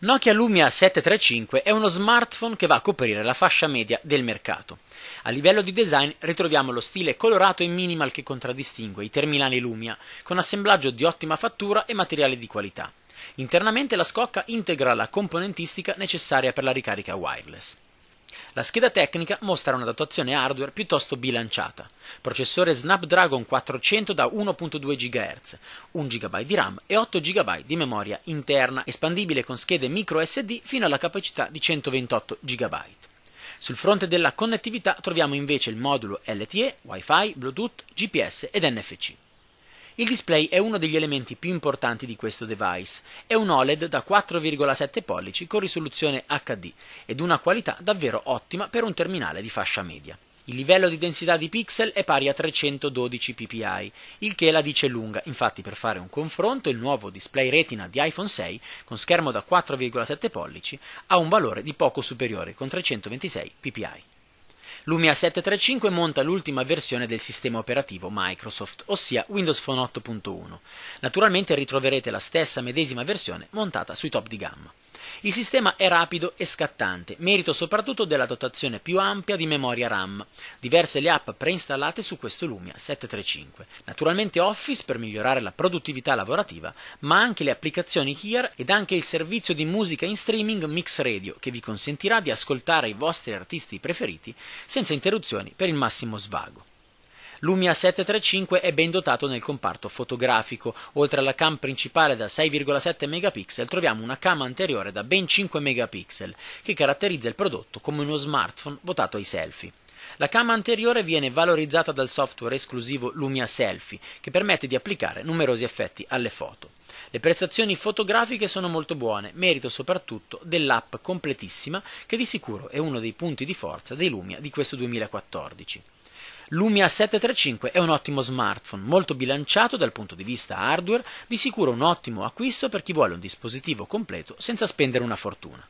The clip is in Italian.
Nokia Lumia 735 è uno smartphone che va a coprire la fascia media del mercato. A livello di design ritroviamo lo stile colorato e minimal che contraddistingue i terminali Lumia, con assemblaggio di ottima fattura e materiale di qualità. Internamente la scocca integra la componentistica necessaria per la ricarica wireless. La scheda tecnica mostra una datazione hardware piuttosto bilanciata. Processore Snapdragon 400 da 1.2 GHz, 1 GB di RAM e 8 GB di memoria interna, espandibile con schede microSD fino alla capacità di 128 GB. Sul fronte della connettività troviamo invece il modulo LTE, Wi-Fi, Bluetooth, GPS ed NFC. Il display è uno degli elementi più importanti di questo device. È un OLED da 4,7 pollici con risoluzione HD ed una qualità davvero ottima per un terminale di fascia media. Il livello di densità di pixel è pari a 312 ppi, il che la dice lunga. Infatti, per fare un confronto, il nuovo display retina di iPhone 6 con schermo da 4,7 pollici ha un valore di poco superiore con 326 ppi. Lumia 735 monta l'ultima versione del sistema operativo Microsoft, ossia Windows Phone 8.1. Naturalmente ritroverete la stessa medesima versione montata sui top di gamma. Il sistema è rapido e scattante, merito soprattutto della dotazione più ampia di memoria RAM, diverse le app preinstallate su questo Lumia 735, naturalmente Office per migliorare la produttività lavorativa, ma anche le applicazioni Here ed anche il servizio di musica in streaming Mix Radio che vi consentirà di ascoltare i vostri artisti preferiti senza interruzioni per il massimo svago. Lumia 735 è ben dotato nel comparto fotografico. Oltre alla cam principale da 6,7 megapixel troviamo una cam anteriore da ben 5 megapixel, che caratterizza il prodotto come uno smartphone votato ai selfie. La cam anteriore viene valorizzata dal software esclusivo Lumia Selfie, che permette di applicare numerosi effetti alle foto. Le prestazioni fotografiche sono molto buone, merito soprattutto dell'app completissima che di sicuro è uno dei punti di forza dei Lumia di questo 2014. Lumia 735 è un ottimo smartphone, molto bilanciato dal punto di vista hardware, di sicuro un ottimo acquisto per chi vuole un dispositivo completo senza spendere una fortuna.